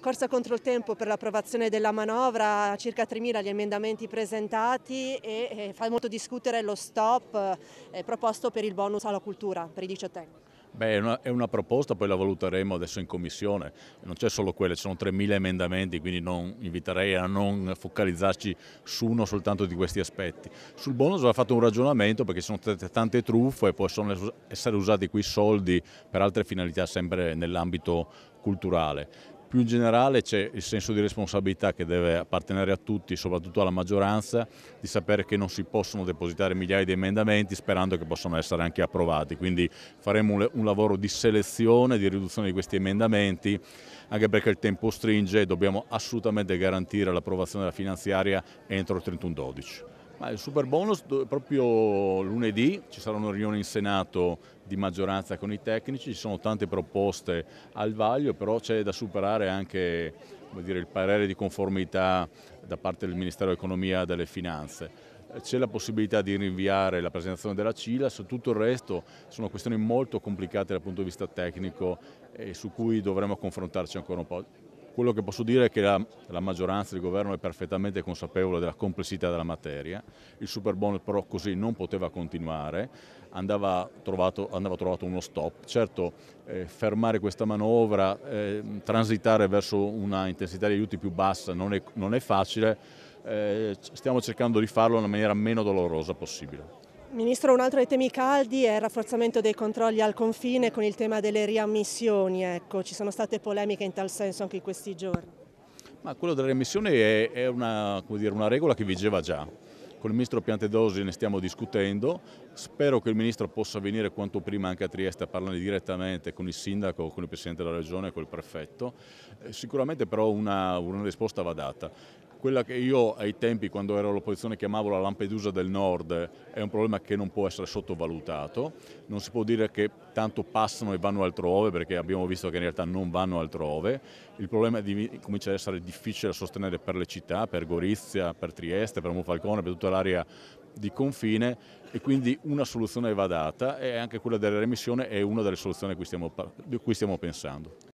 Corsa contro il tempo per l'approvazione della manovra, circa 3.000 gli emendamenti presentati e, eh, fa molto discutere lo stop eh, proposto per il bonus alla cultura per i diciottenni. Beh, è una, è una, proposta, poi la valuteremo adesso in commissione, non c'è solo quella, ci sono 3.000 emendamenti, quindi non, inviterei a non focalizzarci su uno soltanto di questi aspetti. Sul bonus va fatto un ragionamento perché ci sono state tante truffe e possono essere usati quei soldi per altre finalità sempre nell'ambito culturale. Più in generale c'è il senso di responsabilità che deve appartenere a tutti, soprattutto alla maggioranza, di sapere che non si possono depositare migliaia di emendamenti sperando che possano essere anche approvati. Quindi faremo un, lavoro di selezione, di riduzione di questi emendamenti, anche perché il tempo stringe e dobbiamo assolutamente garantire l'approvazione della finanziaria entro il 31-12. Ma il super bonus proprio lunedì ci sarà una riunione in Senato di maggioranza con i tecnici, ci sono tante proposte al vaglio, però c'è da superare anche dire, il parere di conformità da parte del Ministero dell'Economia e delle Finanze c'è la possibilità di rinviare la presentazione della CILA, su tutto il resto sono questioni molto complicate dal punto di vista tecnico e su cui dovremo confrontarci ancora un po'. Quello che posso dire è che la, la maggioranza del governo è perfettamente consapevole della complessità della materia, il super bonus però così non poteva continuare, andava trovato, andava trovato uno stop. Certo eh, fermare questa manovra, eh, transitare verso una intensità di aiuti più bassa non è, non è facile, eh, stiamo cercando di farlo nella maniera meno dolorosa possibile. Ministro, un altro dei temi caldi è il rafforzamento dei controlli al confine con il tema delle riammissioni. Ecco, ci sono state polemiche in tal senso anche in questi giorni. Ma quello delle riammissioni è, è una, dire, una regola che vigeva già con il ministro Piantedosi ne stiamo discutendo, spero che il ministro possa venire quanto prima anche a Trieste a parlare direttamente con il sindaco, con il presidente della regione, con il prefetto, eh, sicuramente però una, una risposta va data. Quella che io ai tempi, quando ero all'opposizione, chiamavo la Lampedusa del Nord, è un problema che non può essere sottovalutato. Non si può dire che tanto passano e vanno altrove, perché abbiamo visto che in realtà non vanno altrove. Il problema di, comincia ad essere difficile da sostenere per le città, per Gorizia, per Trieste, per Monfalcone, per tutta l'area di confine e quindi una soluzione va data e anche quella della remissione è una delle soluzioni a cui stiamo, di cui stiamo pensando.